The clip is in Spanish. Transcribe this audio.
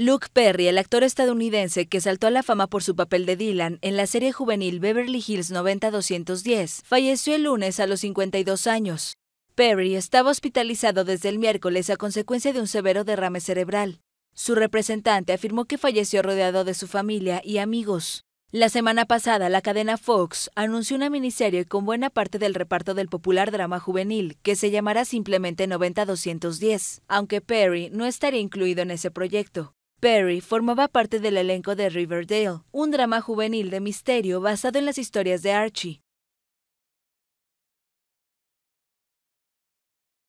Luke Perry, el actor estadounidense que saltó a la fama por su papel de Dylan en la serie juvenil Beverly Hills 90210, falleció el lunes a los 52 años. Perry estaba hospitalizado desde el miércoles a consecuencia de un severo derrame cerebral. Su representante afirmó que falleció rodeado de su familia y amigos. La semana pasada, la cadena Fox anunció una miniserie con buena parte del reparto del popular drama juvenil, que se llamará simplemente 90-210, aunque Perry no estaría incluido en ese proyecto. Perry formaba parte del elenco de Riverdale, un drama juvenil de misterio basado en las historias de Archie.